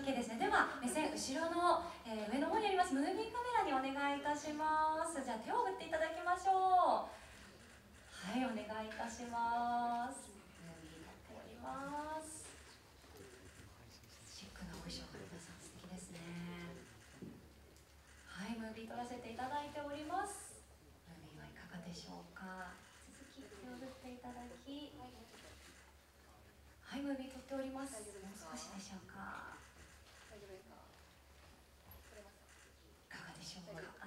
OK ですねでは目線後ろの、えー、上の方にありますムービーカメラにお願いいたしますじゃあ手を振っていただきましょうはいお願いいたしますおりますシックなお衣装皆さん素敵ですねはいムービー撮らせていただいておりますムービーはいかがでしょうか続き手を振っていただきはいムービー撮っておりますもう少しでしょうかしょうかあ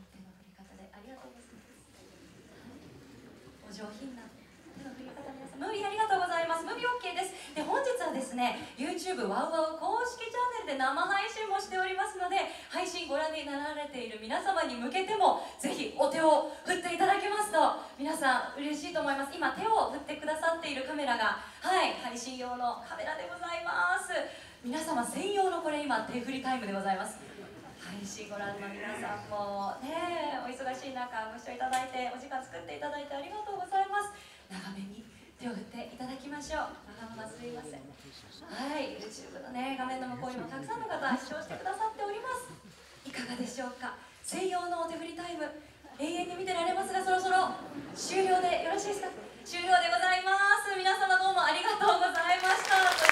手の振り方でありがとうございます、はい、お上品な手の振り方皆さんムービーありがとうございますムービー OK ですで本日はですね YouTube ワウワウ公式チャンネルで生配信もしておりますので配信ご覧になられている皆様に向けてもぜひお手を振っていただけますと皆さん嬉しいと思います今手を振ってくださっているカメラがはい配信用のカメラでございます皆様専用のこれ今手振りタイムでございます配信ご覧の皆さんもねお忙しい中ご視聴いただいてお時間作っていただいてありがとうございます長めに手を振っていただきましょう長々すいませんはい YouTube のね画面の向こうにもたくさんの方視聴してくださっておりますいかがでしょうか専用のお手振りタイム永遠に見てられますがそろそろ終了でよろしいですか終了でございます皆様どうもありがとうございました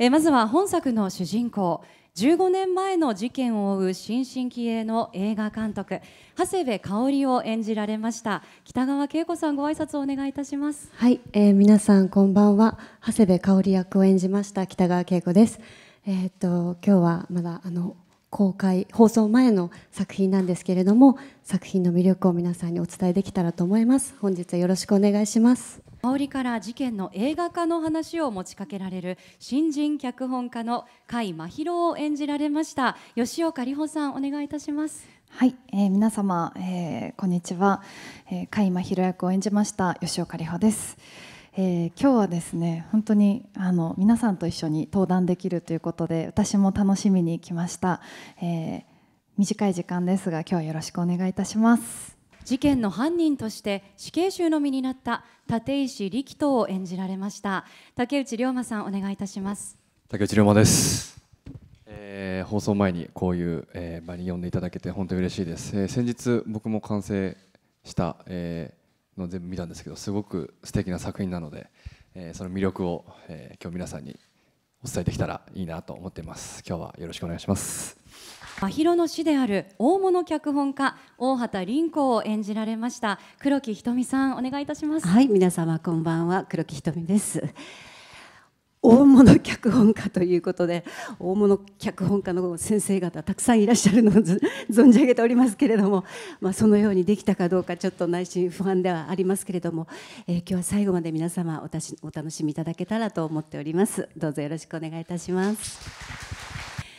えまずは本作の主人公15年前の事件を追う新進気鋭の映画監督長谷部香織を演じられました北川景子さんご挨拶をお願いいたしますはい、えー、皆さんこんばんは長谷部香織役を演じました北川景子ですえー、っと今日はまだあの公開放送前の作品なんですけれども作品の魅力を皆さんにお伝えできたらと思います本日はよろしくお願いします香りから事件の映画化の話を持ちかけられる新人脚本家の甲斐真宙を演じられました吉岡里帆さんお願いいたしますはい、えー、皆様、えー、こんにちは、えー、甲斐真宙役を演じました吉岡里帆ですえー、今日はですね本当にあの皆さんと一緒に登壇できるということで私も楽しみに来ました、えー、短い時間ですが今日はよろしくお願いいたします事件の犯人として死刑囚の身になった立石力人を演じられました竹内涼真さんお願いいたします竹内涼真です、えー、放送前にこういう、えー、場に呼んでいただけて本当に嬉しいです、えー、先日僕も完成した、えー、の全部見たんですけどすごく素敵な作品なので、えー、その魅力を、えー、今日皆さんにお伝えできたらいいなと思っています今日はよろしくお願いします真宙の師である大物脚本家大畑凛子を演じられました黒木ひとみさんお願いいたしますはい皆様こんばんは黒木ひとみです大物脚本家ということで大物脚本家の先生方たくさんいらっしゃるのを存じ上げておりますけれども、まあ、そのようにできたかどうかちょっと内心不安ではありますけれども、えー、今日は最後まで皆様おたしお楽しみいただけたらと思っておりますどうぞよろしくお願いいたします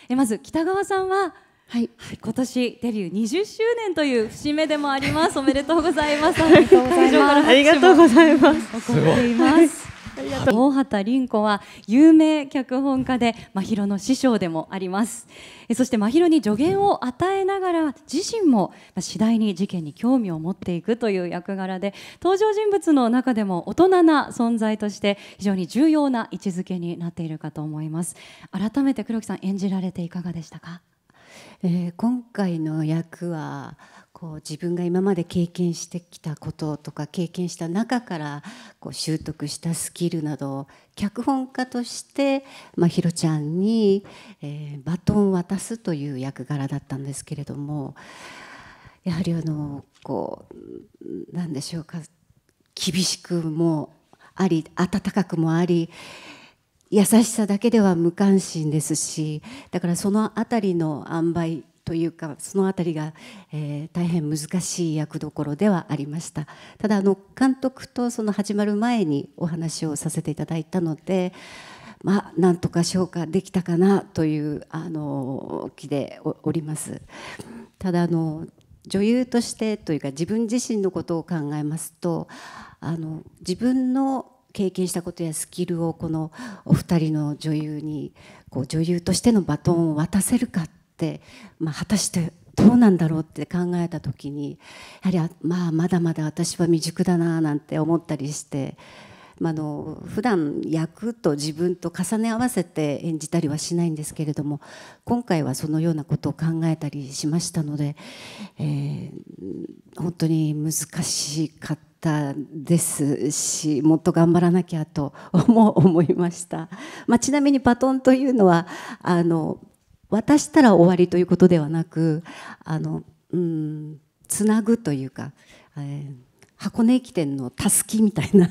えまず北川さんははい、はい、今年デビュー20周年という節目でもあります。おめでとうございます。ありがとうございます。ありがとうございます。怒っています。大畑凛子は有名脚本家で真宙の師匠でもありますそして真宙に助言を与えながら自身も次第に事件に興味を持っていくという役柄で登場人物の中でも大人な存在として非常に重要な位置づけになっているかと思います改めて黒木さん演じられていかがでしたかえー、今回の役はこう自分が今まで経験してきたこととか経験した中からこう習得したスキルなど脚本家として、まあ、ひろちゃんに、えー、バトンを渡すという役柄だったんですけれどもやはりあのこうなんでしょうか厳しくもあり温かくもあり優しさだけでは無関心ですしだからその辺りの塩梅というかその辺りが、えー、大変難しい役どころではありましたただあの監督とその始まる前にお話をさせていただいたのでまあなんとか消化できたかなというあの気でおりますただあの女優としてというか自分自身のことを考えますとあの自分の経験したことやスキルをこのお二人の女優にこう女優としてのバトンを渡せるかって、まあ、果たしてどうなんだろうって考えた時にやはりまあまだまだ私は未熟だななんて思ったりしてまあの普段役と自分と重ね合わせて演じたりはしないんですけれども今回はそのようなことを考えたりしましたので、えー、本当に難しかったですしもっと頑張らなきゃとも思いました、まあ、ちなみにバトンというのはあの渡したら終わりということではなくあの、うん、つなぐというか、えー、箱根駅伝のたすきみたいな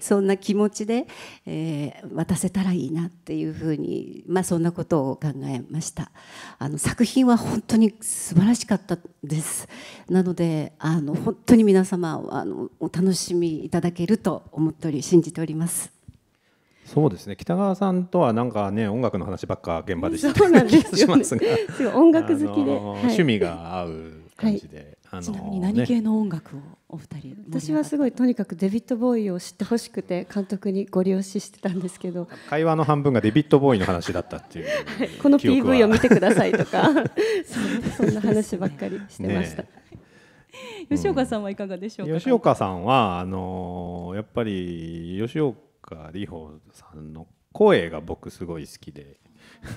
そんな気持ちで、えー、渡せたらいいなっていうふうに、まあ、そんなことを考えましたあの作品は本当に素晴らしかったですなのであの本当に皆様あのお楽しみいただけると思っており信じておりますそうですね北川さんとはなんかね音楽の話ばっか現場でしてた、ね、気 がしますが音楽好きで、はい、趣味が合う感じで、はいあのちなみに何系の音楽をお二人私はすごいとにかくデビッド・ボーイを知ってほしくて監督にご利用ししてたんですけど会話の半分がデビッド・ボーイの話だったっていうこの PV を見てくださいとか そんな話ばっかりしてました。ね吉岡さんはいかがでしょうか、うん、吉岡さんはあのー、やっぱり吉岡里帆さんの声が僕すごい好きで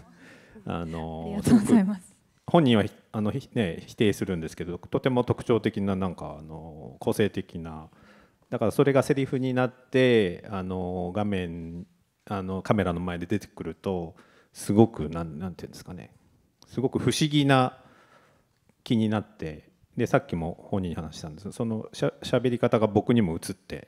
あのー、ありがとうございます本人はあの、ね、否定するんですけどとても特徴的ななんかあの個性的なだからそれがセリフになってあの画面あのカメラの前で出てくるとすごくなんなんていうんですかねすごく不思議な気になってでさっきも本人に話したんですそのしゃべり方が僕にも映って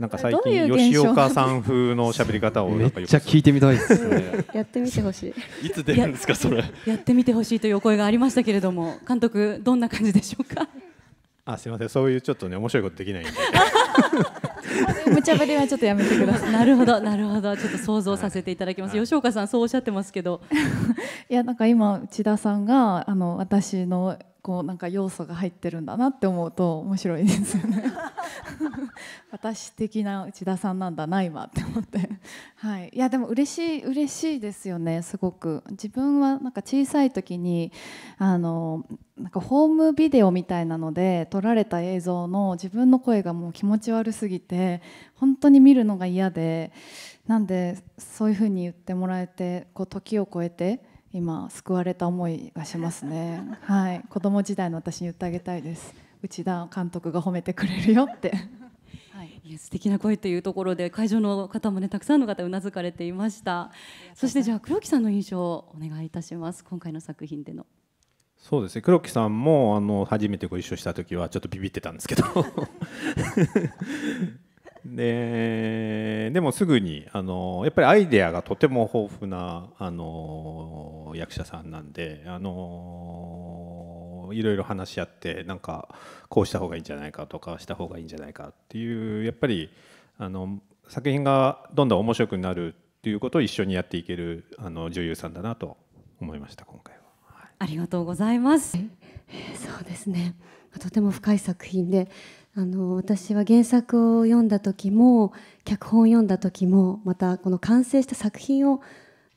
なんか最近吉岡さん風の喋り方をめっちゃ聞いてみたいですね。やってみてほしい。いつ出るんですかそれ。やってみてほしいというお声がありましたけれども、監督どんな感じでしょうか。あ、すみません。そういうちょっとね面白いことできないんで。無茶ぶりはちょっとやめてください。なるほど、なるほど。ちょっと想像させていただきます。はい、吉岡さんそうおっしゃってますけど。いやなんか今内田さんがあの私のこうなんか要素が入ってるんだなって思うと面白いですよね 私的な内田さんなんだな今って思ってはい、いやでも嬉しい嬉しいですよねすごく自分はなんか小さい時にあのなんかホームビデオみたいなので撮られた映像の自分の声がもう気持ち悪すぎて本当に見るのが嫌でなんでそういうふうに言ってもらえてこう時を超えて。今救われた思いがしますね。はい、子供時代の私に言ってあげたいです。内田監督が褒めてくれるよって。はい、いや素敵な声というところで会場の方もねたくさんの方うなずかれていましたそしてじゃあ黒木さんの印象をお願いいたします今回の作品でのそうですね黒木さんもあの初めてご一緒した時はちょっとビビってたんですけど ででもすぐにあのやっぱりアイデアがとても豊富なあの役者さんなんであのいろいろ話し合ってなんかこうした方がいいんじゃないかとかした方がいいんじゃないかっていうやっぱりあの作品がどんどん面白くなるっていうことを一緒にやっていけるあの女優さんだなと思いました今回は、ありがとうございます、そうですねとても深い作品であの私は原作を読んだ時も脚本を読んだ時もまたこの完成した作品を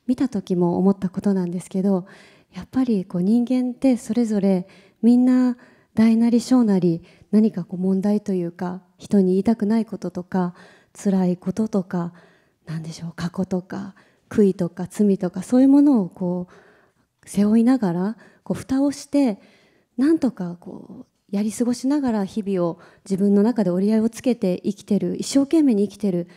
見た時も思ったことなんですけどやっぱりこう人間ってそれぞれみんな大なり小なり何かこう問題というか人に言いたくないこととか辛いこととか何でしょう過去とか悔いとか罪とかそういうものをこう背負いながらこう蓋をしてなんとかこうやり過ごしながら日々を自分の中で折り合いをつけて生きてる一生懸命に生きてる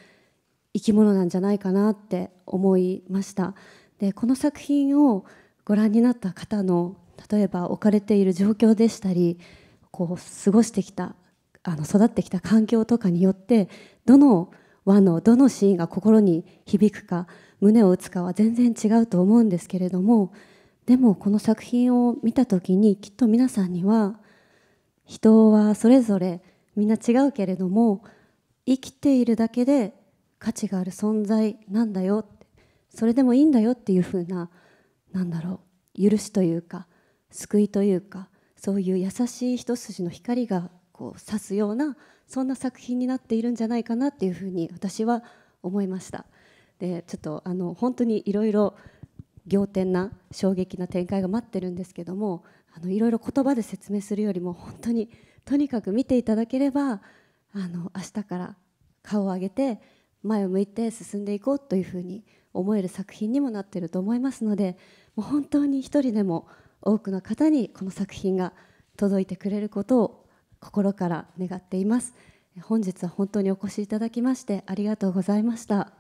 生き物なんじゃないかなって思いましたでこの作品をご覧になった方の例えば置かれている状況でしたりこう過ごしてきたあの育ってきた環境とかによってどの和のどのシーンが心に響くか胸を打つかは全然違うと思うんですけれどもでもこの作品を見た時にきっと皆さんには人はそれぞれみんな違うけれども生きているだけで価値がある存在なんだよってそれでもいいんだよっていうふうななんだろう許しというか救いというかそういう優しい一筋の光がこう指すようなそんな作品になっているんじゃないかなっていうふうに私は思いました。でちょっとあの本当にいろいろ仰天な衝撃な展開が待ってるんですけどもあのいろいろ言葉で説明するよりも本当にとにかく見ていただければあの明日から顔を上げて前を向いて進んでいこうというふうに思える作品にもなっていると思いますのでもう本当に一人でも多くの方にこの作品が届いてくれることを心から願っています本日は本当にお越しいただきましてありがとうございました